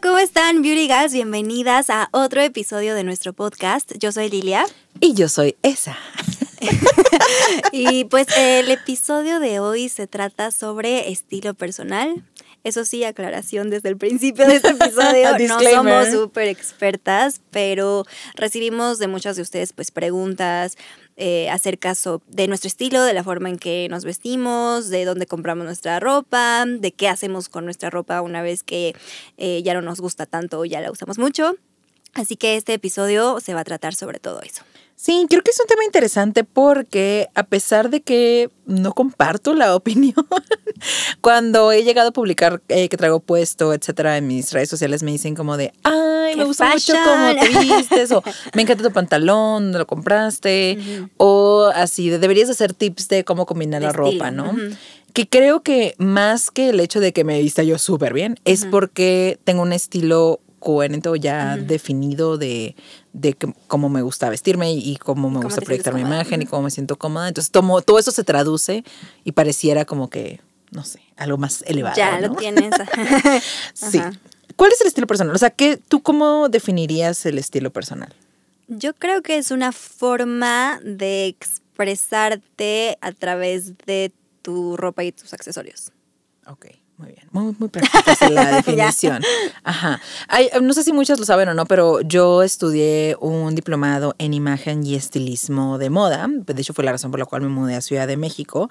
¿cómo están, Beauty Girls? Bienvenidas a otro episodio de nuestro podcast. Yo soy Lilia. Y yo soy Esa. y pues el episodio de hoy se trata sobre estilo personal. Eso sí, aclaración desde el principio de este episodio. no somos súper expertas, pero recibimos de muchas de ustedes pues preguntas, eh, hacer caso de nuestro estilo, de la forma en que nos vestimos, de dónde compramos nuestra ropa, de qué hacemos con nuestra ropa una vez que eh, ya no nos gusta tanto o ya la usamos mucho. Así que este episodio se va a tratar sobre todo eso. Sí, creo que es un tema interesante porque a pesar de que no comparto la opinión, cuando he llegado a publicar eh, que traigo puesto, etcétera, en mis redes sociales me dicen como de, ay, me gusta mucho cómo te vistes, o me encanta tu pantalón, lo compraste, o así, deberías hacer tips de cómo combinar la ropa, ¿no? que creo que más que el hecho de que me vista yo súper bien, es porque tengo un estilo coherente o ya definido de, de cómo me gusta vestirme y, cómo me gusta proyectar mi imagen y cómo me siento cómoda. Entonces, todo eso se traduce y pareciera como que, no sé, algo más elevado. Ya lo tienes. sí. ¿Cuál es el estilo personal? O sea, ¿qué, ¿tú cómo definirías el estilo personal? Yo creo que es una forma de expresarte a través de tu ropa y tus accesorios. Ok. Muy bien, muy, muy la definición. Ajá. no sé si muchas lo saben o no, pero yo estudié un diplomado en imagen y estilismo de moda. De hecho, fue la razón por la cual me mudé a Ciudad de México.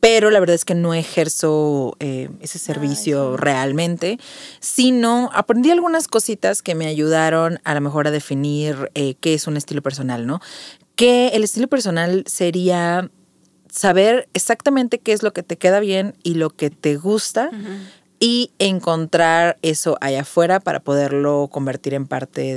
Pero la verdad es que no ejerzo eh, ese servicio realmente, sino aprendí algunas cositas que me ayudaron a lo mejor a definir eh, qué es un estilo personal, ¿no? Que el estilo personal sería saber exactamente qué es lo que te queda bien y lo que te gusta. Y encontrar eso allá afuera para poderlo convertir en parte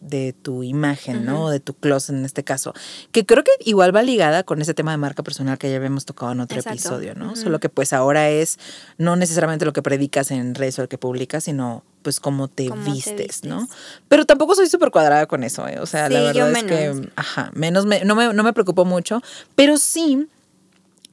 de, tu imagen, ¿no? De tu closet en este caso. Que creo que igual va ligada con ese tema de marca personal que ya habíamos tocado en otro episodio, ¿no? Solo que pues ahora es no necesariamente lo que predicas en redes o lo que publicas, sino pues cómo te, vistes, ¿no? Pero tampoco soy súper cuadrada con eso, ¿eh? o sea, la verdad es que, ajá, menos, me, no, me, no me preocupo mucho, pero sí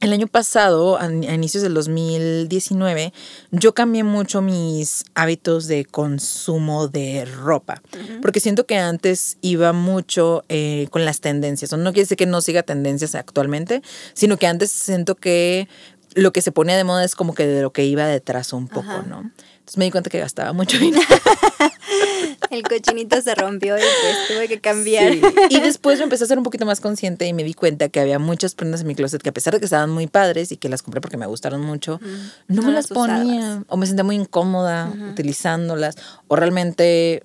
el año pasado, a inicios del 2019, yo cambié mucho mis hábitos de consumo de ropa, porque siento que antes iba mucho eh, con las tendencias. No quiere decir que no siga tendencias actualmente, sino que antes siento que lo que se ponía de moda es como que de lo que iba detrás un poco, ¿no? Entonces me di cuenta que gastaba mucho dinero el cochinito se rompió y pues, tuve que cambiar. Y después me empecé a ser un poquito más consciente y me di cuenta que había muchas prendas en mi closet que a pesar de que estaban muy padres y que las compré porque me gustaron mucho, no, me las, ponía o me sentía muy incómoda utilizándolas o realmente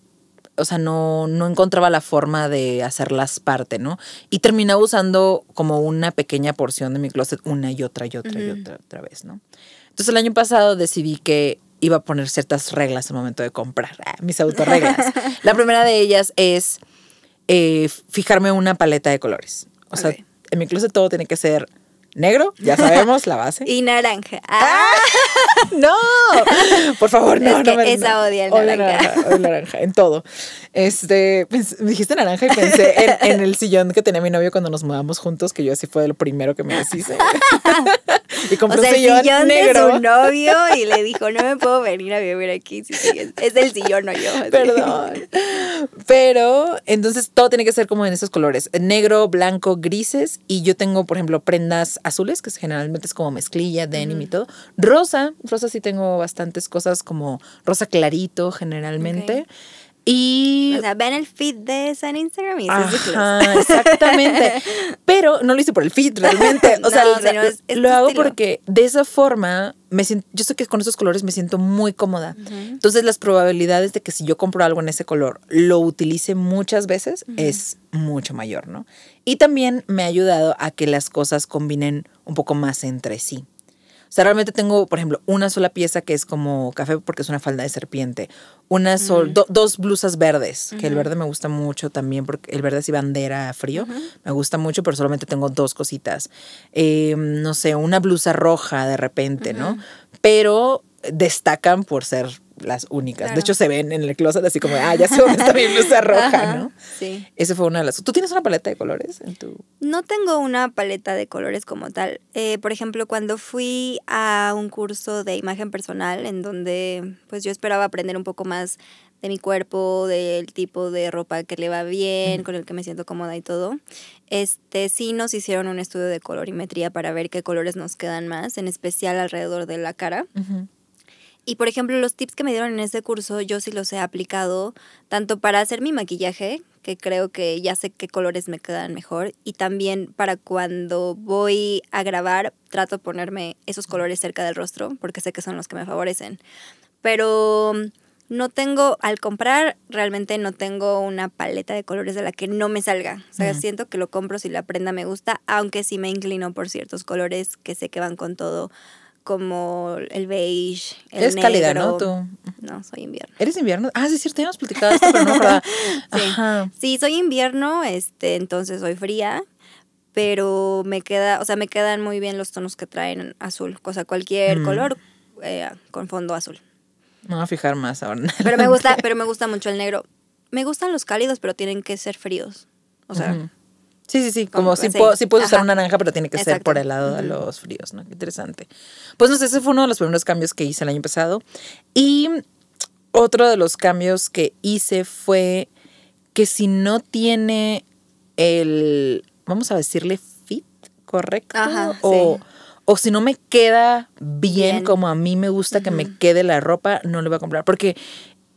o sea, no, no encontraba la forma de hacerlas parte, ¿no? Y terminaba usando como una pequeña porción de mi closet una y otra y otra y otra, otra vez, ¿no? Entonces el año pasado decidí que iba a poner ciertas reglas al momento de comprar, ah, mis autorreglas. la primera de ellas es eh, fijarme una paleta de colores. O sea, en mi closet todo tiene que ser negro, ya sabemos la base. Y naranja. ¡Ah! ah. ¡No! Por favor, no, es no me, Esa odia el naranja. naranja, en todo. Este, pues, dijiste naranja y pensé en, el sillón que tenía mi novio cuando nos mudamos juntos, que yo así fue lo primero que me deshice. y compré un sillón, el sillón negro. De su novio y le dijo, no me puedo venir a vivir aquí. Si es el sillón, no yo. Perdón. Pero, entonces, todo tiene que ser como en esos colores. Negro, blanco, grises. Y yo tengo, por ejemplo, prendas azules, que generalmente es como mezclilla, denim y todo. Rosa, rosa sí tengo bastantes cosas como rosa clarito generalmente. Y... O sea, ven el feed de esa en Instagram y Ajá, exactamente. Pero no lo hice por el feed realmente. O sea, lo, hago porque de esa forma me yo sé que con esos colores me siento muy cómoda. Entonces las probabilidades de que si yo compro algo en ese color lo utilice muchas veces es mucho mayor, ¿no? Y también me ha ayudado a que las cosas combinen un poco más entre sí sea, realmente tengo, por ejemplo, una sola pieza que es como café porque es una falda de serpiente. Una dos blusas verdes, que el verde me gusta mucho también porque el verde es y bandera frío. Me gusta mucho, pero solamente tengo dos cositas. Em, no sé, una blusa roja de repente, ¿no? Pero destacan por ser las únicas. De hecho, se ven en el closet así como, ah, ya se está mi blusa roja, ¿no? Sí. Esa fue una de las... ¿Tú tienes una paleta de colores en tu...? No tengo una paleta de colores como tal. Eh, por ejemplo, cuando fui a un curso de imagen personal en donde pues yo esperaba aprender un poco más de mi cuerpo, del tipo de ropa que le va bien, con el que me siento cómoda y todo. Este, sí nos hicieron un estudio de colorimetría para ver qué colores nos quedan más, en especial alrededor de la cara. Y por ejemplo, los tips que me dieron en ese curso, yo sí los he aplicado tanto para hacer mi maquillaje, que creo que ya sé qué colores me quedan mejor, y también para cuando voy a grabar, trato de ponerme esos colores cerca del rostro, porque sé que son los que me favorecen. Pero mm, no tengo, al comprar, realmente no tengo una paleta de colores de la que no me salga. O sea, siento que lo compro si la prenda me gusta, aunque sí me inclino por ciertos colores que sé que van con todo como el beige, el Eres cálida, ¿no? No, soy invierno. ¿Eres invierno? Ah, sí, es cierto, habíamos platicado esto, pero no, sí. soy invierno, este, entonces soy fría, pero me queda, o sea, me quedan muy bien los tonos que traen azul, o sea, cualquier mm. color eh, con fondo azul. No voy a fijar más ahora. Pero me gusta, pero me gusta mucho el negro. Me gustan los cálidos, pero tienen que ser fríos. O sea, Sí, sí, sí, como, si, puedo, si puedes usar una naranja, pero tiene que ser por el lado de los fríos, ¿no? Qué interesante. Pues no sé, ese fue uno de los primeros cambios que hice el año pasado. Y otro de los cambios que hice fue que si no tiene el, vamos a decirle, fit correcto, o, o, si no me queda bien, como a mí me gusta que me quede la ropa, no le voy a comprar. Porque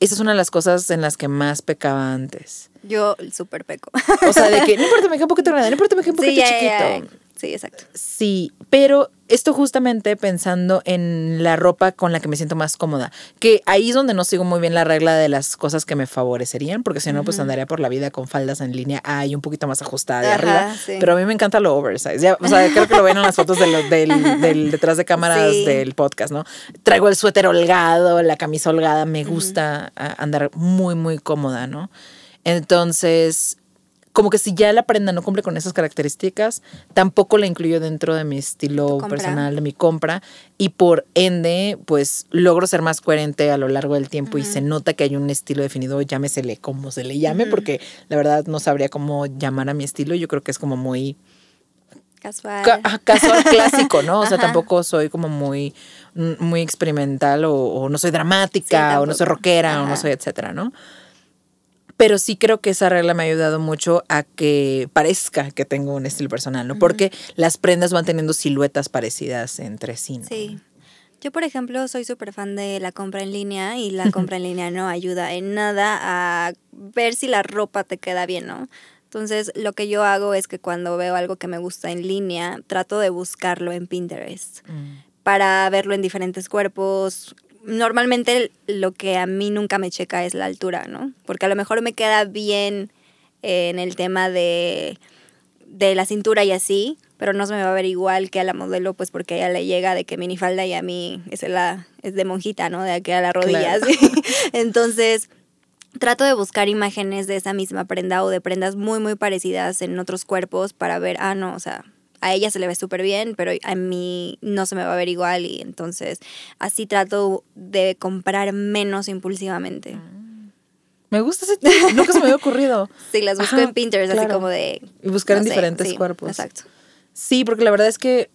esa es una de las cosas en las que más pecaba antes. Yo súper peco. O sea, de que no importa, me queda un poquito grande, no importa, me queda un poquito chiquito. Sí, exacto. Sí, pero esto justamente pensando en la ropa con la que me siento más cómoda, que ahí es donde no sigo muy bien la regla de las cosas que me favorecerían, porque si no, pues andaría por la vida con faldas en línea A y un poquito más ajustada de arriba, pero a mí me encanta lo oversize, ya, o sea, creo que lo ven en las fotos de del, detrás de cámaras del podcast, ¿no? Traigo el suéter holgado, la camisa holgada, me gusta andar muy, muy cómoda, ¿no? Entonces, como que si ya la prenda no cumple con esas características, tampoco la incluyo dentro de mi estilo personal, de mi compra, y por ende, pues logro ser más coherente a lo largo del tiempo y se nota que hay un estilo definido, llámesele como se le llame, porque la verdad no sabría cómo llamar a mi estilo, yo creo que es como muy... Casual. casual clásico, ¿no? O sea, tampoco soy como muy, mm, muy experimental o, no soy dramática o no soy rockera o no soy etcétera, ¿no? pero sí creo que esa regla me ha ayudado mucho a que parezca que tengo un estilo personal, ¿no? Porque las prendas van teniendo siluetas parecidas entre sí. Sí. Yo, por ejemplo, soy súper fan de la compra en línea y la compra en línea no ayuda en nada a ver si la ropa te queda bien, ¿no? Entonces, lo que yo hago es que cuando veo algo que me gusta en línea, trato de buscarlo en Pinterest mm. para verlo en diferentes cuerpos, normalmente lo que a mí nunca me checa es la altura, ¿no? Porque a lo mejor me queda bien eh, en el tema de, la cintura y así, pero no se me va a ver igual que a la modelo, pues porque a ella le llega de que minifalda y a mí es, la, es de monjita, ¿no? De aquí a la rodilla, Entonces, trato de buscar imágenes de esa misma prenda o de prendas muy, muy parecidas en otros cuerpos para ver, ah, no, o sea, a ella se le ve súper bien, pero a mí no se me va a ver igual y entonces así trato de comprar menos impulsivamente. Ah. Me gusta ese tipo. nunca se me había ocurrido. Sí, las busco en Pinterest, así como de... Y buscar en diferentes cuerpos. Exacto. Sí, porque la verdad es que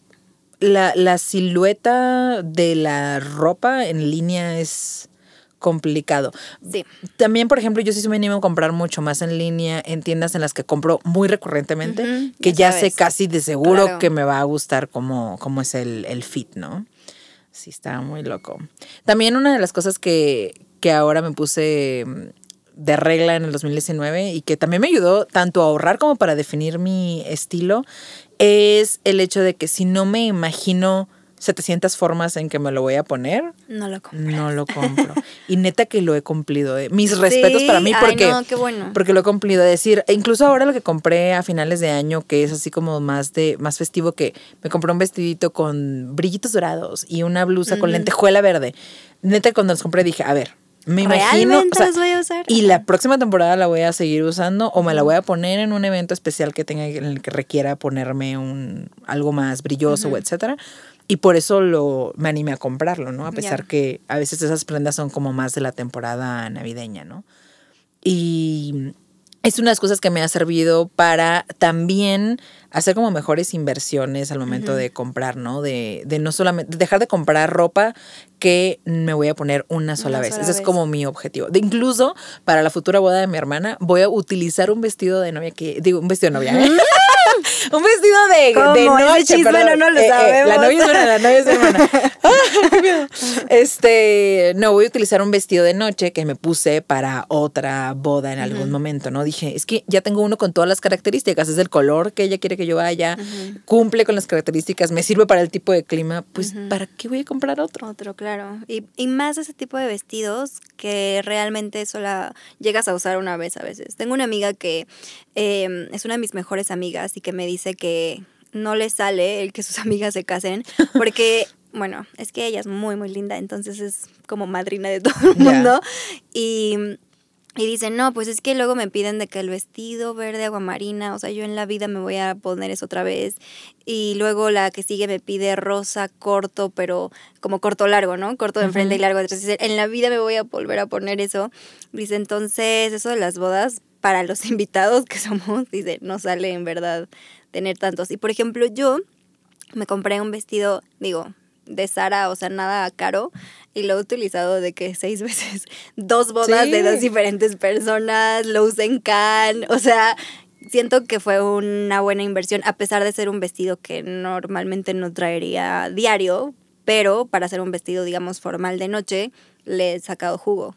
la, la silueta de la ropa en línea es complicado. También, por ejemplo, yo sí me animo a comprar mucho más en línea, en tiendas en las que compro muy recurrentemente, que ya, sé casi de seguro que me va a gustar cómo, cómo es el, fit, ¿no? Sí, está muy loco. También una de las cosas que, que ahora me puse mm, de regla en el 2019 y que también me ayudó tanto a ahorrar como para definir mi estilo es el hecho de que si no me imagino 700 formas en que me lo voy a poner. No lo compro. No lo compro. y neta que lo he cumplido. Eh. Mis respetos para mí porque, bueno. porque lo he cumplido. Decir, e incluso ahora lo que compré a finales de año, que es así como más de más festivo, que me compré un vestidito con brillitos dorados y una blusa con lentejuela verde. Neta cuando los compré dije, a ver, me imagino. O sea, voy a usar? Y la próxima temporada la voy a seguir usando o me la voy a poner en un evento especial que tenga en el que requiera ponerme un algo más brilloso, o etcétera. Y por eso lo, me animé a comprarlo, ¿no? A pesar que a veces esas prendas son como más de la temporada navideña, ¿no? Y es una de las cosas que me ha servido para también hacer como mejores inversiones al momento de comprar, ¿no? De, de no solamente dejar de comprar ropa que me voy a poner una sola vez. Ese es como mi objetivo. De, incluso para la futura boda de mi hermana voy a utilizar un vestido de novia que digo un vestido de novia. ¿eh? un vestido de, noche. no, lo eh, eh, sabemos. la novia es buena, la novia es este, no, voy a utilizar un vestido de noche que me puse para otra boda en algún momento, ¿no? Dije, es que ya tengo uno con todas las características, es el color que ella quiere que yo vaya, cumple con las características, me sirve para el tipo de clima, pues ¿para qué voy a comprar otro? Otro, claro. Y, y más ese tipo de vestidos que realmente solo llegas a usar una vez a veces. Tengo una amiga que em, es una de mis mejores amigas y que me dice que no le sale el que sus amigas se casen, porque, bueno, es que ella es muy, muy linda, entonces es como madrina de todo el mundo. Y, y dice, no, pues es que luego me piden de que el vestido verde aguamarina, o sea, yo en la vida me voy a poner eso otra vez. Y luego la que sigue me pide rosa corto, pero como corto largo, ¿no? Corto de enfrente y largo detrás. dice en la vida me voy a volver a poner eso. Dice, entonces, eso de las bodas, para los invitados que somos, dice, no sale en verdad tener tantos. Y por ejemplo, yo me compré un vestido, digo, de Sara, o sea, nada caro, y lo he utilizado de que seis veces, dos bodas de dos diferentes personas, lo usé en can o sea, siento que fue una buena inversión, a pesar de ser un vestido que normalmente no traería diario, pero para hacer un vestido, digamos, formal de noche, le he sacado jugo.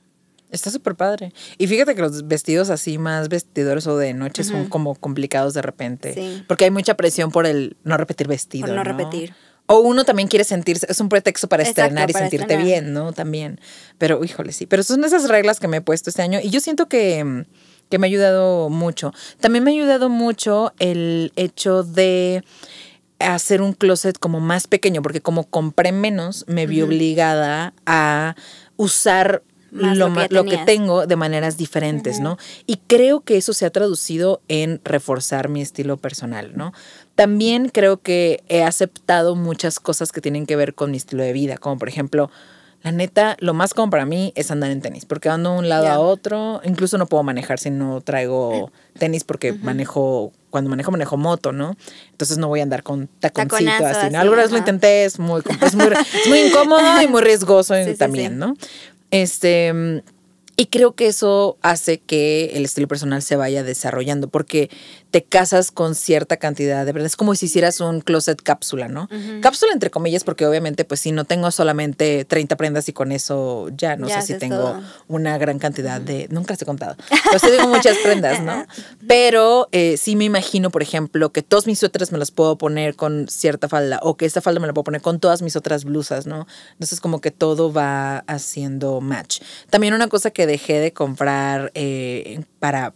Está súper padre. Y fíjate que los vestidos así más vestidores o de noche son como complicados de repente. Porque hay mucha presión por el no repetir vestido. no, repetir. O uno también quiere sentirse, es un pretexto para estrenar y sentirte bien, ¿no? También. Pero híjole, sí. Pero son esas reglas que me he puesto este año y yo siento que, que me ha ayudado mucho. También me ha ayudado mucho el hecho de hacer un closet como más pequeño, porque como compré menos, me vi obligada a usar lo, que, tengo de maneras diferentes, ¿no? Y creo que eso se ha traducido en reforzar mi estilo personal, ¿no? También creo que he aceptado muchas cosas que tienen que ver con mi estilo de vida, como por ejemplo, la neta, lo más como para mí es andar en tenis, porque ando de un lado a otro, incluso no puedo manejar si no traigo tenis porque manejo cuando manejo, manejo moto, ¿no? Entonces no voy a andar con taconcito así. ¿no? Alguna lo intenté, es muy, es muy, incómodo y muy riesgoso también, ¿no? Este, y creo que eso hace que el estilo personal se vaya desarrollando, porque te casas con cierta cantidad de prendas Es como si hicieras un closet cápsula, ¿no? Cápsula entre comillas, porque obviamente, pues si no tengo solamente 30 prendas y con eso ya no sé si tengo una gran cantidad de. Nunca se he contado. pero pues, tengo muchas prendas, ¿no? Pero eh, sí me imagino, por ejemplo, que todos mis suéteres me las puedo poner con cierta falda o que esta falda me la puedo poner con todas mis otras blusas, ¿no? Entonces, como que todo va haciendo match. También una cosa que dejé de comprar eh, para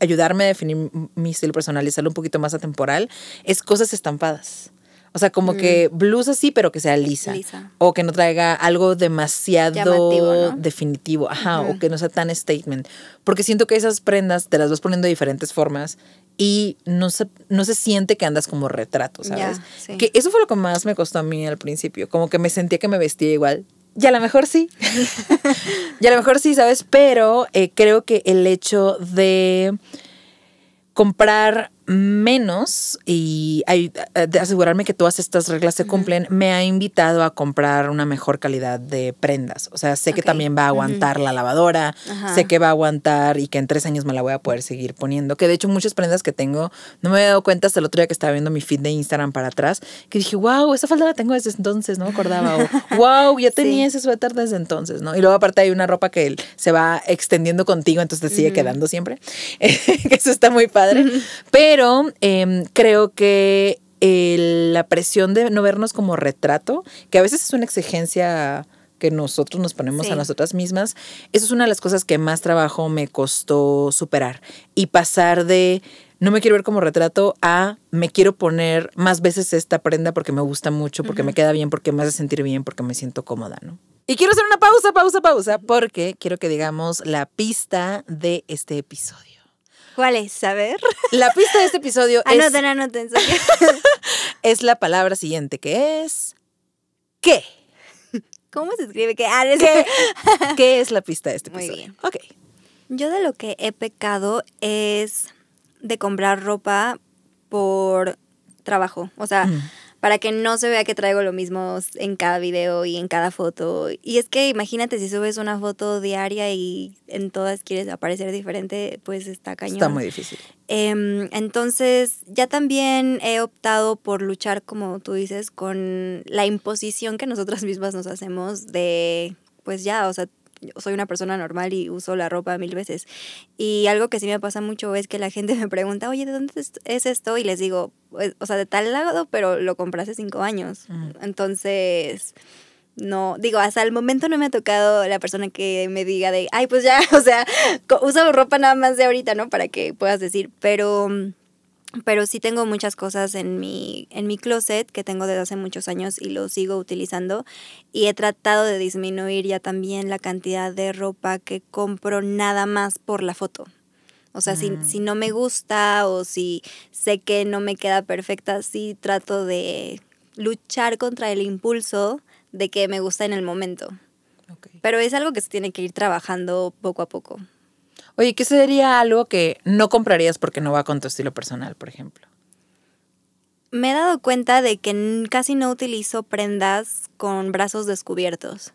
ayudarme a definir mi estilo personalizarlo un poquito más atemporal, es cosas estampadas. O sea, como que mm. blusa sí, pero que sea lisa. O que no traiga algo demasiado definitivo. Ajá, o que no sea tan statement. Porque siento que esas prendas te las vas poniendo de diferentes formas y no se, no se siente que andas como retrato, ¿sabes? Que eso fue lo que más me costó a mí al principio. Como que me sentía que me vestía igual. Y a lo mejor sí. y a lo mejor sí, ¿sabes? Pero eh, creo que el hecho de comprar menos y eh, de asegurarme que todas estas reglas se cumplen, me ha invitado a comprar una mejor calidad de prendas. O sea, sé que también va a aguantar la lavadora, sé que va a aguantar y que en tres años me la voy a poder seguir poniendo. Que de hecho muchas prendas que tengo, no me había dado cuenta hasta el otro día que estaba viendo mi feed de Instagram para atrás, que dije, wow, esa falda la tengo desde entonces, no me acordaba. wow, ya tenía ese suéter desde entonces, ¿no? Y luego aparte hay una ropa que se va extendiendo contigo, entonces te sigue quedando siempre. eso está muy padre. Pero pero em, creo que la presión de no vernos como retrato, que a veces es una exigencia que nosotros nos ponemos a nosotras mismas, eso es una de las cosas que más trabajo me costó superar y pasar de no me quiero ver como retrato a me quiero poner más veces esta prenda porque me gusta mucho, porque me queda bien, porque me hace sentir bien, porque me siento cómoda, ¿no? Y quiero hacer una pausa, pausa, pausa, porque quiero que digamos la pista de este episodio. ¿Cuál es? A ver. La pista de este episodio es. Anoten, anoten. es la palabra siguiente que es. ¿Qué? ¿Cómo se escribe? ¿Qué? Ah, ¿Qué? es la pista de este episodio? Muy bien. Ok. Yo de lo que he pecado es de comprar ropa por trabajo. O sea, mm para que no se vea que traigo lo mismo en cada video y en cada foto. Y es que imagínate si subes una foto diaria y en todas quieres aparecer diferente, pues está cañón. Está muy difícil. Em, entonces, ya también he optado por luchar, como tú dices, con la imposición que nosotras mismas nos hacemos de, pues ya, o sea, soy una persona normal y uso la ropa mil veces. Y algo que sí me pasa mucho es que la gente me pregunta, oye, ¿de dónde es esto? Y les digo, o sea, de tal lado, pero lo compré hace cinco años. Mm. Entonces, no, digo, hasta el momento no me ha tocado la persona que me diga de, ay, pues ya, o sea, uso ropa nada más de ahorita, ¿no? Para que puedas decir, pero mm, pero sí tengo muchas cosas en mi, en mi closet que tengo desde hace muchos años y lo sigo utilizando. Y he tratado de disminuir ya también la cantidad de ropa que compro nada más por la foto. O sea, si, mm. no me gusta o si sé que no me queda perfecta, sí trato de luchar contra el impulso de que me gusta en el momento. Pero es algo que se tiene que ir trabajando poco a poco. Oye, ¿qué sería algo que no comprarías porque no va con tu estilo personal, por ejemplo? Me he dado cuenta de que casi no utilizo prendas con brazos descubiertos.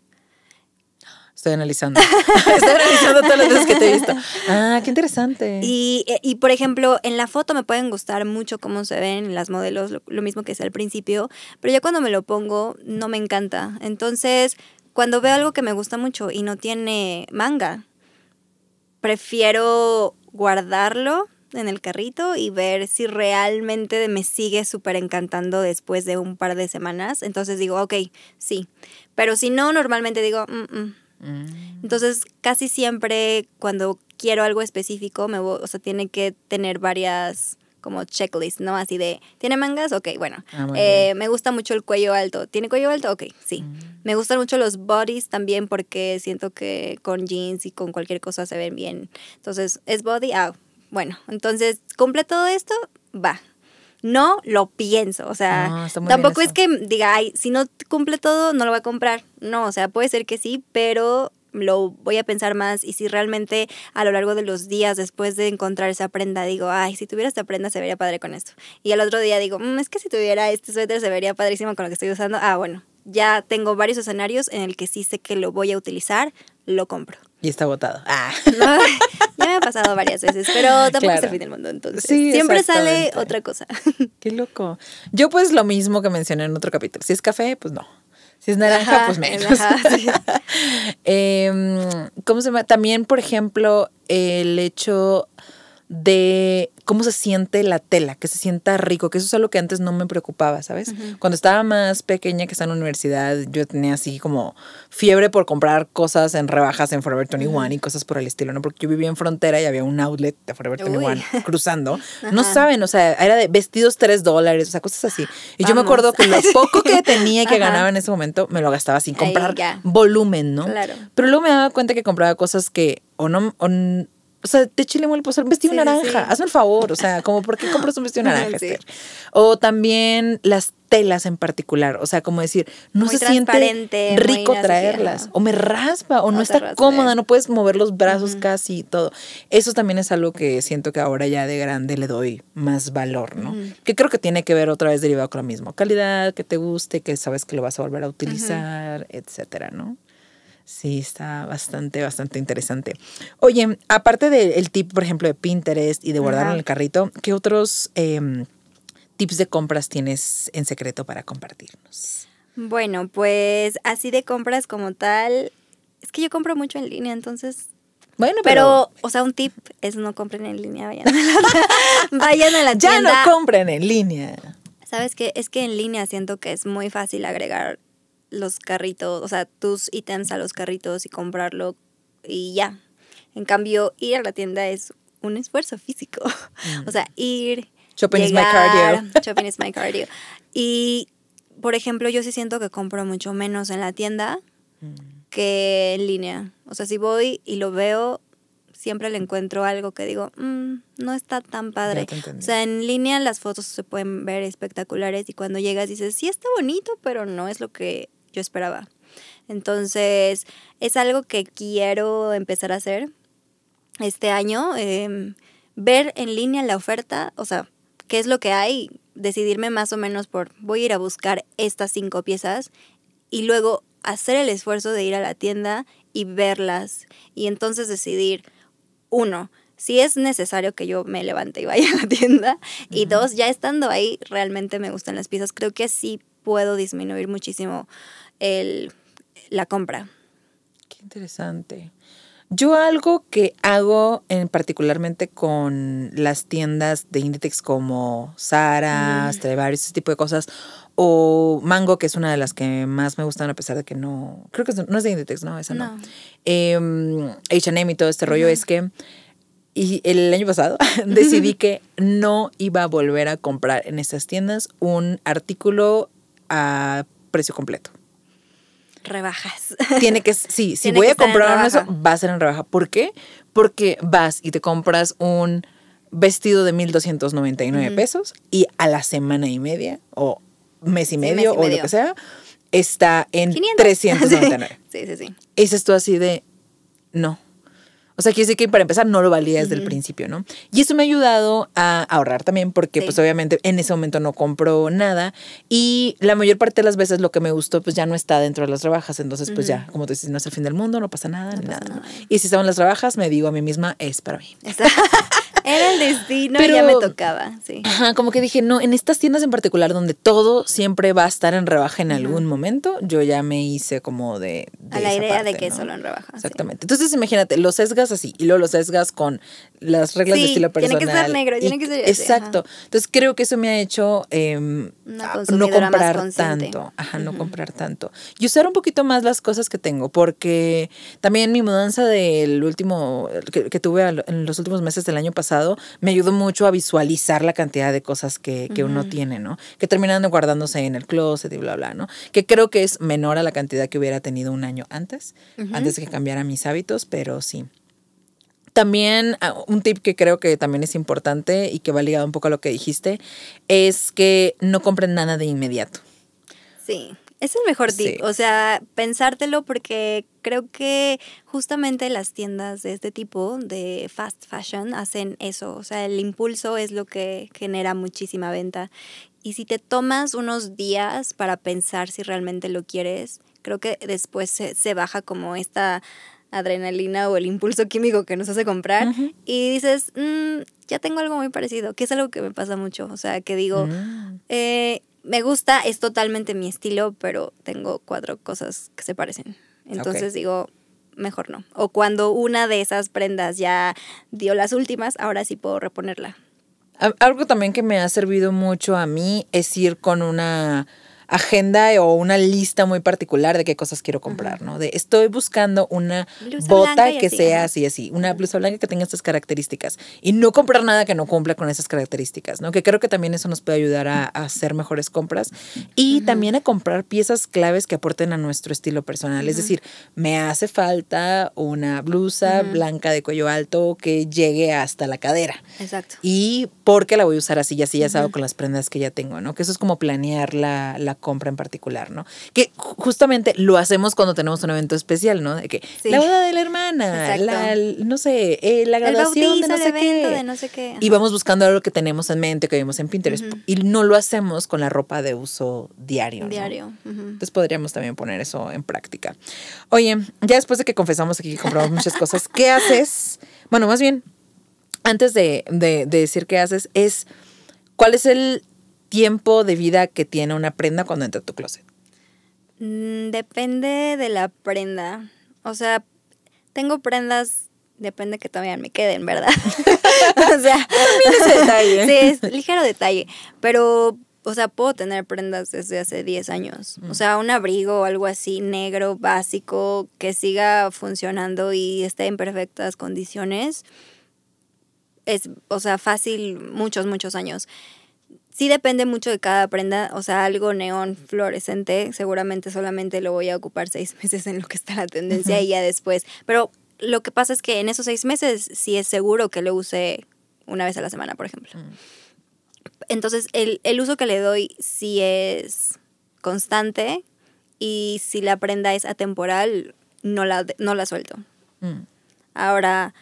Estoy analizando. Estoy analizando todas las veces que te he visto. Ah, qué interesante. Eh, y, por ejemplo, en la foto me pueden gustar mucho cómo se ven las modelos, lo, mismo que es al principio, pero yo cuando me lo pongo no me encanta. Entonces, cuando veo algo que me gusta mucho y no tiene manga, prefiero guardarlo en el carrito y ver si realmente me sigue súper encantando después de un par de semanas. Entonces digo, ok, sí. Pero si no, normalmente digo, mm, mm". mm. entonces casi siempre cuando quiero algo específico, me o sea, tiene que tener varias como checklist, ¿no? Así de, ¿tiene mangas? Ok, bueno. Ah, eh, me gusta mucho el cuello alto. ¿Tiene cuello alto? Ok, sí. Mm. Me gustan mucho los bodies también porque siento que con jeans y con cualquier cosa se ven bien. Entonces, ¿es body? Ah, bueno. Entonces, ¿cumple todo esto? Va. No lo pienso, o sea, tampoco es que diga, ay, si no cumple todo, no lo va a comprar. No, o sea, puede ser que sí, pero lo voy a pensar más y si realmente a lo largo de los días después de encontrar esa prenda digo, ay, si tuviera esta prenda se vería padre con esto. Y al otro día digo, mm, es que si tuviera este suéter se vería padrísimo con lo que estoy usando. Ah, bueno, ya tengo varios escenarios en el que sí sé que lo voy a utilizar, lo compro. Y está agotado. Ah. ya me ha pasado varias veces, pero tampoco es el fin del mundo, entonces. Siempre sale otra cosa. Qué loco. Yo pues lo mismo que mencioné en otro capítulo. Si es café, pues no. Si es naranja, pues menos. Em, ¿Cómo se llama? También, por ejemplo, el hecho de cómo se siente la tela, que se sienta rico, que eso es algo que antes no me preocupaba, ¿sabes? Cuando estaba más pequeña, que estaba en universidad, yo tenía así como fiebre por comprar cosas en rebajas en Forever 21 y cosas por el estilo, ¿no? Porque yo vivía en frontera y había un outlet de Forever 21 cruzando. No saben, o sea, era de vestidos tres dólares, o sea, cosas así. Y yo me acuerdo que lo poco que tenía y que ganaba en ese momento, me lo gastaba sin comprar volumen, ¿no? Claro. Pero luego me daba cuenta que compraba cosas que o no, o sea, te chile mole puede un vestido naranja, hazme el favor, o sea, como por qué compras un vestido naranja, O también las telas en particular, o sea, como decir, no se siente rico traerlas, o me raspa, o no, está cómoda, no puedes mover los brazos casi y todo. Eso también es algo que siento que ahora ya de grande le doy más valor, ¿no? Que creo que tiene que ver otra vez derivado con lo mismo, calidad, que te guste, que sabes que lo vas a volver a utilizar, etcétera, ¿no? Sí, está bastante, bastante interesante. Oye, aparte del tip, por ejemplo, de Pinterest y de guardar en el carrito, ¿qué otros em, tips de compras tienes en secreto para compartirnos? Bueno, pues así de compras como tal, es que yo compro mucho en línea, entonces bueno, pero, o sea, un tip es no compren en línea, vayan a la, vayan a la tienda. Ya no compren en línea. ¿Sabes qué? Es que en línea siento que es muy fácil agregar los carritos, o sea, tus ítems a los carritos y comprarlo y ya. En cambio, ir a la tienda es un esfuerzo físico. O sea, ir. Shopping is my cardio. Shopping is my cardio. Y, por ejemplo, yo sí siento que compro mucho menos en la tienda mm. que en línea. O sea, si voy y lo veo, siempre le encuentro algo que digo, mm, no está tan padre. O sea, en línea las fotos se pueden ver espectaculares y cuando llegas dices, sí está bonito, pero no es lo que yo esperaba. Entonces, es algo que quiero empezar a hacer este año, em, ver en línea la oferta, o sea, qué es lo que hay, decidirme más o menos por, voy a ir a buscar estas cinco piezas y luego hacer el esfuerzo de ir a la tienda y verlas y entonces decidir, uno, si es necesario que yo me levante y vaya a la tienda y dos, ya estando ahí, realmente me gustan las piezas, creo que sí puedo disminuir muchísimo el, la compra. Qué interesante. Yo algo que hago en particularmente con las tiendas de Inditex como Zara, mm. ese tipo de cosas, o Mango, que es una de las que más me gustan a pesar de que no, creo que no es de Inditex, no, esa no. H&M y todo este rollo es que y el año pasado decidí que no iba a volver a comprar en estas tiendas un artículo a precio completo rebajas. Tiene que, sí, si voy a comprar eso, va a ser en rebaja. ¿Por qué? Porque vas y te compras un vestido de 1.299 pesos y a la semana y media o mes y medio o lo que sea, está en 500. 399. sí, sí, sí. Es esto así de, no, o sea, quiere decir que para empezar no lo valía desde el principio, ¿no? Y eso me ha ayudado a ahorrar también, porque pues obviamente en ese momento no compro nada y la mayor parte de las veces lo que me gustó pues ya no está dentro de las rebajas, entonces pues ya, como tú dices, no es el fin del mundo, no pasa nada, nada. Y si estaban las rebajas, me digo a mí misma, es para mí. Era el destino y ya me tocaba, sí. Ajá, como que dije, no, en estas tiendas en particular donde todo siempre va a estar en rebaja en algún momento, yo ya me hice como de... de a la idea de que solo en rebaja. Exactamente. Entonces imagínate, los sesgas así y luego los sesgas con las reglas de estilo personal. Tiene que ser negro, que ser. exacto. Entonces creo que eso me ha hecho em, ah, no comprar tanto. Ajá, no comprar tanto. Y usar un poquito más las cosas que tengo, porque también mi mudanza del último, que, tuve en los últimos meses del año pasado, me ayudó mucho a visualizar la cantidad de cosas que, uno tiene, ¿no? Que terminan guardándose en el closet y bla, bla, ¿no? Que creo que es menor a la cantidad que hubiera tenido un año antes, antes de que cambiara mis hábitos, pero sí. También ah, un tip que creo que también es importante y que va ligado un poco a lo que dijiste, es que no compren nada de inmediato. Sí, es el mejor tip. O sea, pensártelo porque creo que justamente las tiendas de este tipo, de fast fashion, hacen eso. O sea, el impulso es lo que genera muchísima venta. Y si te tomas unos días para pensar si realmente lo quieres, creo que después se, se baja como esta adrenalina o el impulso químico que nos hace comprar y dices, mm, ya tengo algo muy parecido, que es algo que me pasa mucho, o sea, que digo, mm. eh, me gusta, es totalmente mi estilo, pero tengo cuatro cosas que se parecen. Entonces digo, mejor no. O cuando una de esas prendas ya dio las últimas, ahora sí puedo reponerla. Algo también que me ha servido mucho a mí es ir con una agenda o una lista muy particular de qué cosas quiero comprar, ¿no? De estoy buscando una bota que sea así, así, una blusa blanca que tenga estas características y no comprar nada que no cumpla con esas características, ¿no? Que creo que también eso nos puede ayudar a, hacer mejores compras y también a comprar piezas claves que aporten a nuestro estilo personal. Es decir, me hace falta una blusa blanca de cuello alto que llegue hasta la cadera. Exacto. Y porque la voy a usar así, y así, ya sabo con las prendas que ya tengo, ¿no? Que eso es como planear la, la compra en particular, ¿no? Que justamente lo hacemos cuando tenemos un evento especial, ¿no? De que la boda de la hermana, la, no sé, eh, la graduación de no, sé qué. de no, sé qué. Y vamos buscando algo que tenemos en mente, que vimos en Pinterest. Y no lo hacemos con la ropa de uso diario. Diario. Entonces podríamos también poner eso en práctica. Oye, ya después de que confesamos aquí que compramos muchas cosas, ¿qué haces? Bueno, más bien, antes de decir qué haces, es cuál es el tiempo de vida que tiene una prenda cuando entra a tu closet? Mm, depende de la prenda. O sea, tengo prendas, depende que todavía me queden, ¿verdad? o sea, es un detalle. Sí, es ligero detalle. Pero, o sea, puedo tener prendas desde hace 10 años. O mm. sea, un abrigo o algo así, negro, básico, que siga funcionando y esté en perfectas condiciones. Es, o sea, fácil muchos, muchos años sí depende mucho de cada prenda, o sea, algo neón fluorescente, seguramente solamente lo voy a ocupar seis meses en lo que está la tendencia y ya después. Pero lo que pasa es que en esos seis meses sí es seguro que lo use una vez a la semana, por ejemplo. Mm. Entonces, el, uso que le doy sí es constante y si la prenda es atemporal, no la, no la suelto. Mm. Ahora,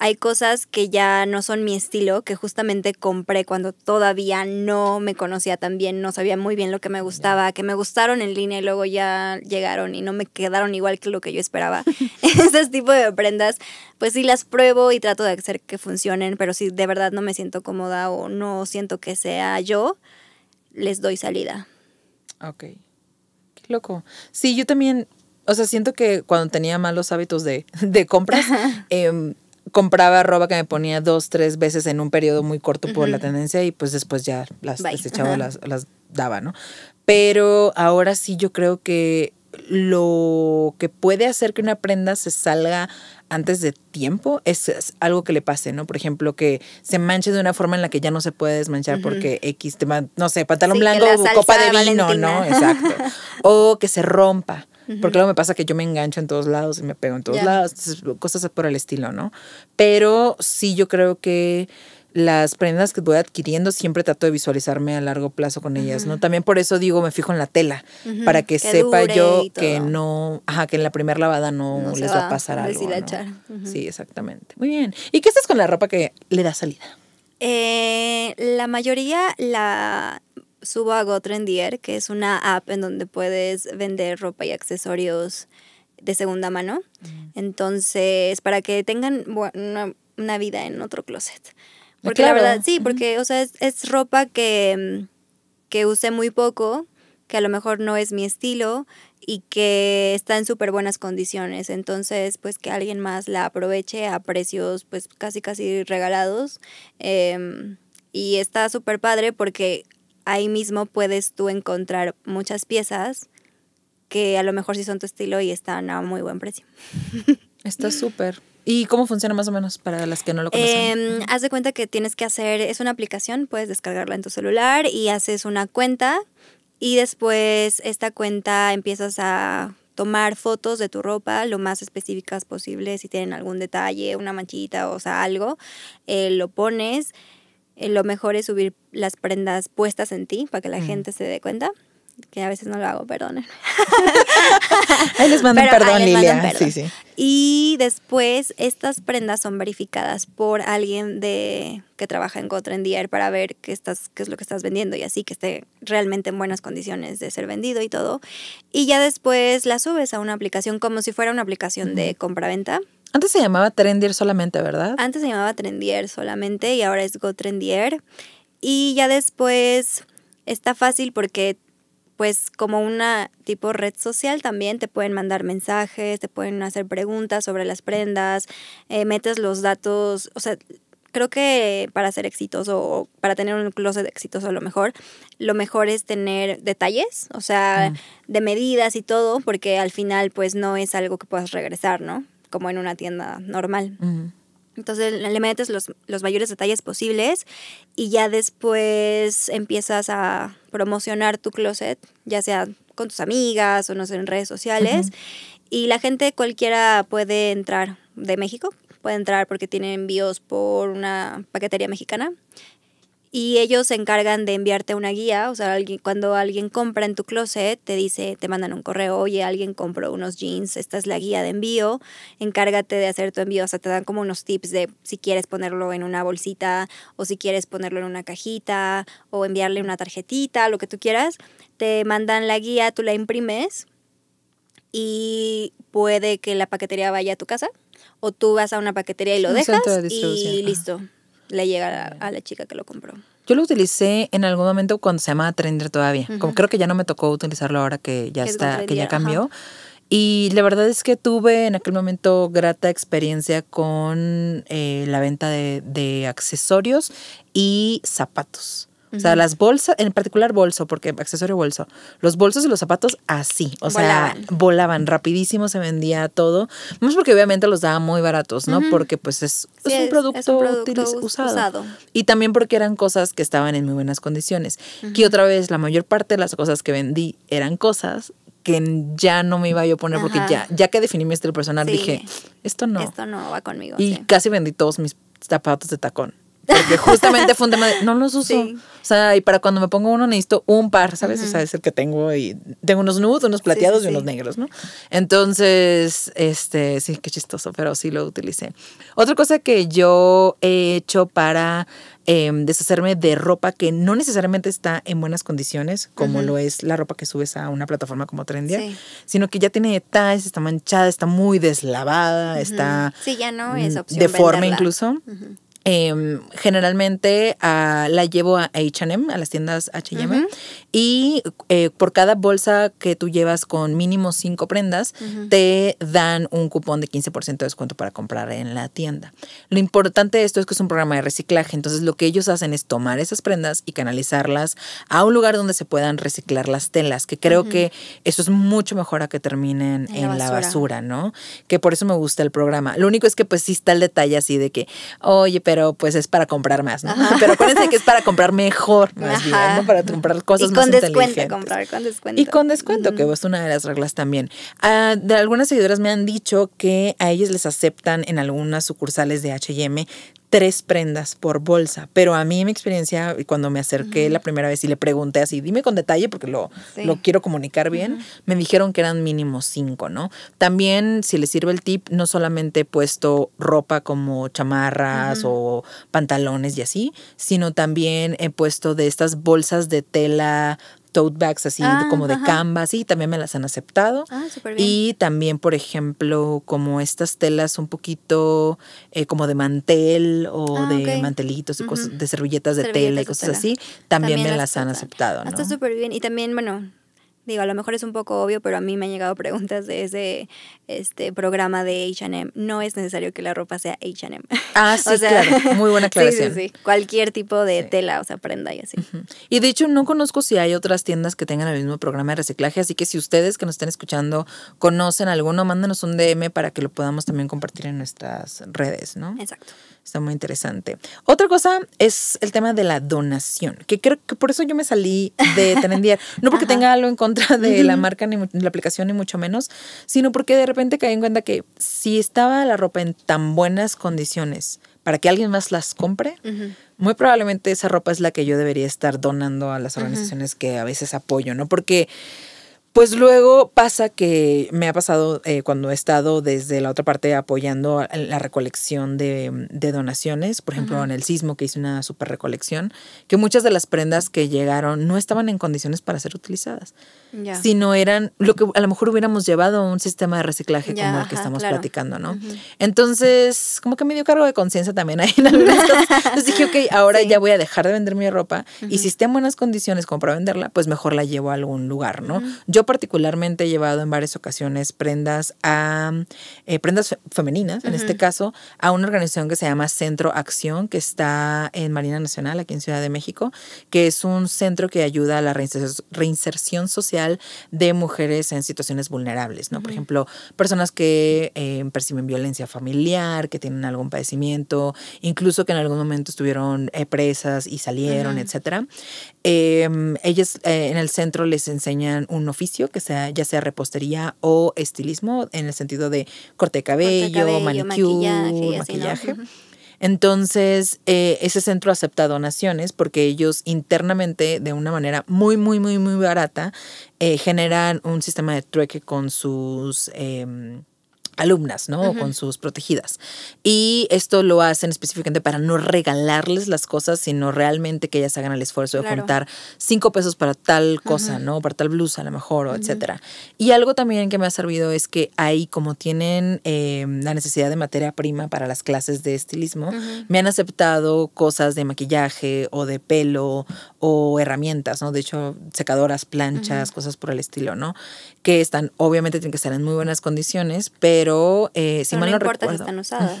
hay cosas que ya no son mi estilo, que justamente compré cuando todavía no me conocía tan bien, no sabía muy bien lo que me gustaba, que me gustaron en línea y luego ya llegaron y no me quedaron igual que lo que yo esperaba. Este tipo de prendas, pues sí las pruebo y trato de hacer que funcionen, pero si de verdad no me siento cómoda o no siento que sea yo, les doy salida. Ah, ok. Qué loco. Sí, yo también, o sea, siento que cuando tenía malos hábitos de, de compras, eh, compraba ropa que me ponía dos, tres veces en un periodo muy corto por la tendencia y pues después ya las echaba, desechaba, las, las daba, ¿no? Pero ahora sí yo creo que lo que puede hacer que una prenda se salga antes de tiempo es, algo que le pase, ¿no? Por ejemplo, que se manche de una forma en la que ya no se puede desmanchar porque X tema, no sé, pantalón blanco blanco, copa de vino, ¿no? Exacto. O que se rompa. Porque luego me pasa que yo me engancho en todos lados y me pego en todos lados, cosas por el estilo, ¿no? Pero sí, yo creo que las prendas que voy adquiriendo siempre trato de visualizarme a largo plazo con ellas, ¿no? También por eso digo, me fijo en la tela, para que, sepa yo que no, ajá, que en la primera lavada no, les va, a pasar algo. Sí, exactamente. Muy bien. ¿Y qué haces con la ropa que le da salida? Eh, la mayoría la subo a GoTrendier, que es una app en donde puedes vender ropa y accesorios de segunda mano. Mm. Entonces, para que tengan una, vida en otro closet. Ah, porque la verdad, sí, porque, o sea, es, ropa que, mm, que usé muy poco, que a lo mejor no es mi estilo y que está en súper buenas condiciones. Entonces, pues que alguien más la aproveche a precios, pues casi, casi regalados. Em, y está súper padre porque ahí mismo puedes tú encontrar muchas piezas que a lo mejor sí son tu estilo y están a muy buen precio. Está súper. ¿Y cómo funciona más o menos para las que no lo conocen? Em, haz de cuenta que tienes que hacer, es una aplicación, puedes descargarla en tu celular y haces una cuenta y después esta cuenta empiezas a tomar fotos de tu ropa lo más específicas posible, si tienen algún detalle, una manchita, o sea, algo, eh, lo pones eh, lo mejor es subir las prendas puestas en ti para que la mm. gente se dé cuenta. Que a veces no lo hago, perdónen ahí les mando un perdón, Lilia. Y después, estas prendas son verificadas por alguien de que trabaja en Gotrendier para ver qué, estás, qué es lo que estás vendiendo y así, que esté realmente en buenas condiciones de ser vendido y todo. Y ya después la subes a una aplicación como si fuera una aplicación de compra venta antes se llamaba Trendier solamente, ¿verdad? Antes se llamaba Trendier solamente y ahora es GoTrendier. Y ya después está fácil porque pues como una tipo red social también te pueden mandar mensajes, te pueden hacer preguntas sobre las prendas, eh, metes los datos, o sea, creo que para ser exitoso para tener un closet exitoso a lo mejor, lo mejor es tener detalles, o sea, mm. de medidas y todo, porque al final pues no es algo que puedas regresar, ¿no? como en una tienda normal. Entonces le metes los, los, mayores detalles posibles y ya después empiezas a promocionar tu closet, ya sea con tus amigas o no sé, en redes sociales. Y la gente cualquiera puede entrar de México, puede entrar porque tiene envíos por una paquetería mexicana y ellos se encargan de enviarte una guía, o sea, alguien, cuando alguien compra en tu closet, te dice, te mandan un correo, oye, alguien compró unos jeans, esta es la guía de envío, encárgate de hacer tu envío, o sea, te dan como unos tips de si quieres ponerlo en una bolsita o si quieres ponerlo en una cajita o enviarle una tarjetita, lo que tú quieras, te mandan la guía, tú la imprimes y puede que la paquetería vaya a tu casa o tú vas a una paquetería y lo dejas y listo le llega a, la chica que lo compró. Yo lo utilicé en algún momento cuando se llamaba Trender todavía. Como creo que ya no me tocó utilizarlo ahora que ya está, que ya cambió. Y la verdad es que tuve en aquel momento grata experiencia con eh, la venta de, accesorios y zapatos. O sea, las bolsas, en particular bolso, porque accesorio bolso. Los bolsos y los zapatos así, o sea, volaban rapidísimo, se vendía todo. Más porque obviamente los daba muy baratos, ¿no? Porque pues es, un producto, usado. Y también porque eran cosas que estaban en muy buenas condiciones. Y Que otra vez, la mayor parte de las cosas que vendí eran cosas que ya no me iba yo a poner porque ya, ya que definí mi estilo personal dije, esto no. Esto no va conmigo. Y casi vendí todos mis zapatos de tacón. Porque justamente fue un tema de, no los uso. O sea, y para cuando me pongo uno necesito un par, ¿sabes? O sea, es el que tengo y tengo unos nudos, unos plateados y unos negros, ¿no? Entonces, este, sí, qué chistoso, pero sí lo utilicé. Otra cosa que yo he hecho para em, deshacerme de ropa que no necesariamente está en buenas condiciones, como lo es la ropa que subes a una plataforma como Trendy, sino que ya tiene detalles, está manchada, está muy deslavada, está sí, ya no mm, es opción De incluso. Em, generalmente ah, la llevo a HM, a las tiendas HM, y eh, por cada bolsa que tú llevas con mínimo cinco prendas, te dan un cupón de 15% de descuento para comprar en la tienda. Lo importante de esto es que es un programa de reciclaje, entonces lo que ellos hacen es tomar esas prendas y canalizarlas a un lugar donde se puedan reciclar las telas, que creo que eso es mucho mejor a que terminen en, la, basura. ¿no? Que por eso me gusta el programa. Lo único es que pues sí está el detalle así de que, oye, pero pero pues es para comprar más, ¿no? Pero acuérdense que es para comprar mejor, más bien, ¿no? Para comprar cosas y más descuento, inteligentes. Comprar con descuento. Y con descuento, que es una de las reglas también. Ah, de algunas seguidoras me han dicho que a ellas les aceptan en algunas sucursales de H&M tres prendas por bolsa, pero a mí mi experiencia, cuando me acerqué la primera vez y le pregunté así, dime con detalle porque lo, lo quiero comunicar bien, me dijeron que eran mínimo cinco, ¿no? También, si les sirve el tip, no solamente he puesto ropa como chamarras o pantalones y así, sino también he puesto de estas bolsas de tela tote bags así ah, como de canvas y también me las han aceptado. Ah, súper bien. Y también, por ejemplo, como estas telas un poquito eh, como de mantel o ah, de mantelitos, cosas, de servilletas de tela y cosas así, también, me las, han aceptado. Ah, ¿no? Está súper bien. Y también, bueno, Digo, a lo mejor es un poco obvio, pero a mí me han llegado preguntas de ese este, programa de HM. No es necesario que la ropa sea HM. Ah, sí, claro. Muy buena aclaración. Sí, sí, sí. Cualquier tipo de tela, o sea, prenda y así. Y de hecho, no conozco si hay otras tiendas que tengan el mismo programa de reciclaje. Así que si ustedes que nos están escuchando conocen alguno, mándanos un DM para que lo podamos también compartir en nuestras redes, ¿no? Exacto. Está muy interesante. Otra cosa es el tema de la donación, que creo que por eso yo me salí de Trendier. No porque tenga algo en contra de la marca, ni la aplicación, ni mucho menos, sino porque de repente caí en cuenta que si estaba la ropa en tan buenas condiciones para que alguien más las compre, muy probablemente esa ropa es la que yo debería estar donando a las organizaciones que a veces apoyo, ¿no? Porque pues luego pasa que me ha pasado eh, cuando he estado desde la otra parte apoyando la recolección mm, de, donaciones, por ejemplo, en el sismo que hice una super recolección, que muchas de las prendas que llegaron no estaban en condiciones para ser utilizadas, sino eran lo que a lo mejor hubiéramos llevado a un sistema de reciclaje como el que estamos platicando, ¿no? Entonces, como que me dio cargo de conciencia también ahí en Entonces dije, ok, ahora ya voy a dejar de vender mi ropa y si está en buenas condiciones como para venderla, pues mejor la llevo a algún lugar, ¿no? Yo particularmente he llevado en varias ocasiones prendas a eh, prendas femeninas, en este caso, a una organización que se llama Centro Acción, que está en Marina Nacional, aquí en Ciudad de México, que es un centro que ayuda a la reinserción, social de mujeres en situaciones vulnerables, ¿no? Por ejemplo, personas que eh, perciben violencia familiar, que tienen algún padecimiento, incluso que en algún momento estuvieron eh, presas y salieron, etcétera. Em, ellas en el centro les enseñan un oficio que sea ya sea repostería o estilismo en el sentido de corte de cabello, manicure, maquillaje. Entonces, eh, ese centro acepta donaciones porque ellos internamente, de una manera muy, muy, muy, muy barata, eh, generan un sistema de trueque con sus em, alumnas, ¿no? O Con sus protegidas. Y esto lo hacen específicamente para no regalarles las cosas, sino realmente que ellas hagan el esfuerzo de juntar cinco pesos para tal cosa, ¿no? Para tal blusa a lo mejor, o etcétera. Y algo también que me ha servido es que ahí, como tienen em, la necesidad de materia prima para las clases de estilismo, me han aceptado cosas de maquillaje o de pelo o herramientas, ¿no? De hecho, secadoras, planchas, cosas por el estilo, ¿no? Que están, obviamente tienen que estar en muy buenas condiciones, pero pero eh, si no, no importa si están usadas.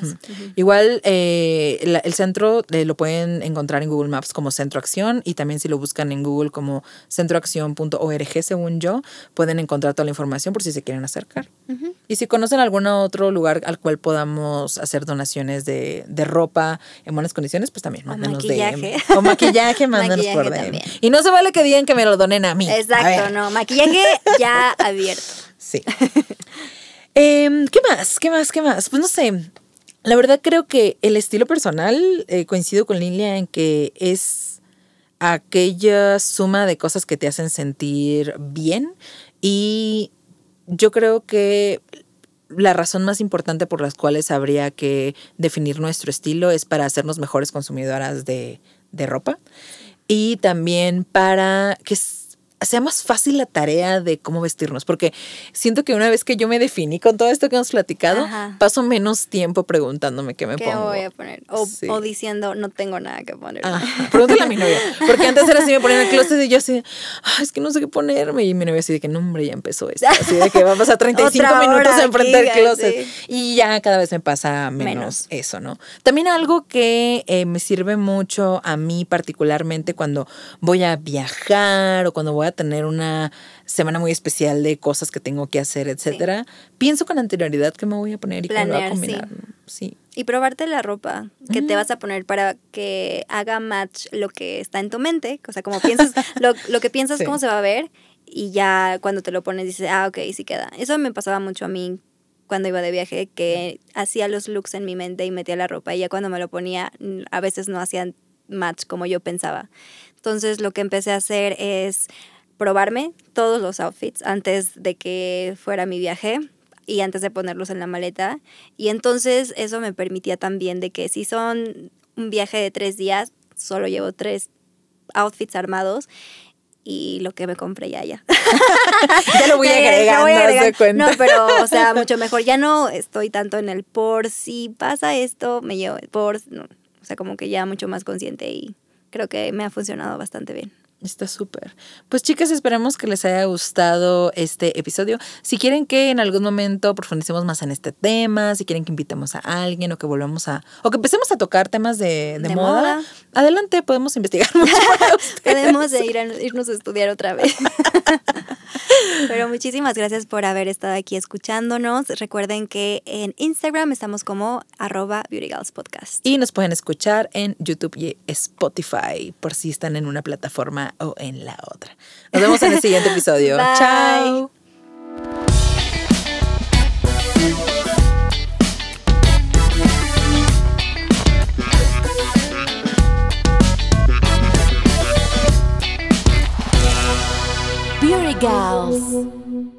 Igual eh, el centro eh, lo pueden encontrar en Google Maps como Centro Acción y también si lo buscan en Google como centroacción.org, según yo, pueden encontrar toda la información por si se quieren acercar. Y si conocen algún otro lugar al cual podamos hacer donaciones de, de ropa en buenas condiciones, pues también mándenos de O maquillaje, mándenos por Y no se vale que digan que me lo donen a mí. Exacto, no. Maquillaje ya abierto. Sí. Em, ¿Qué más? ¿Qué más? ¿Qué más? Pues no sé. La verdad creo que el estilo personal, eh, coincido con Lilia en que es aquella suma de cosas que te hacen sentir bien y yo creo que la razón más importante por las cuales habría que definir nuestro estilo es para hacernos mejores consumidoras de, de ropa y también para que sea más fácil la tarea de cómo vestirnos, porque siento que una vez que yo me definí con todo esto que hemos platicado, paso menos tiempo preguntándome qué me ¿Qué pongo. voy a poner? O, diciendo, no tengo nada que poner. Ah, pregúntale a mi novia, porque antes era así, me ponía en el closet y yo así, ah, es que no sé qué ponerme. Y mi novia así de que, no, hombre, ya empezó esto. Así de que va a pasar 35 minutos enfrente del closet. Y ya cada vez me pasa menos, eso, ¿no? También algo que eh, me sirve mucho a mí particularmente cuando voy a viajar o cuando voy a tener una semana muy especial de cosas que tengo que hacer, etcétera, pienso con anterioridad que me voy a poner y cómo lo a combinar. Sí. Y probarte la ropa que te vas a poner para que haga match lo que está en tu mente, o sea, como piensas, lo, que piensas, cómo se va a ver, y ya cuando te lo pones dices, ah, ok, sí queda. Eso me pasaba mucho a mí cuando iba de viaje, que hacía los looks en mi mente y metía la ropa, y ya cuando me lo ponía, mm, a veces no hacían match como yo pensaba. Entonces lo que empecé a hacer es probarme todos los outfits antes de que fuera mi viaje y antes de ponerlos en la maleta. Y entonces eso me permitía también de que si son un viaje de tres días, solo llevo tres outfits armados y lo que me compré ya, ya. ya lo voy a voy No, pero, o sea, mucho mejor. Ya no estoy tanto en el por si pasa esto, me llevo el por. No. O sea, como que ya mucho más consciente y creo que me ha funcionado bastante bien. Está súper. Pues chicas, esperemos que les haya gustado este episodio. Si quieren que en algún momento profundicemos más en este tema, si quieren que invitemos a alguien o que volvamos a, o que empecemos a tocar temas de, moda, adelante podemos investigar podemos irnos a estudiar otra vez. Pero muchísimas gracias por haber estado aquí escuchándonos. Recuerden que en Instagram estamos como arroba Podcast. Y nos pueden escuchar en YouTube y Spotify por si están en una plataforma o en la otra. Nos vemos en el siguiente episodio. Chao. gals.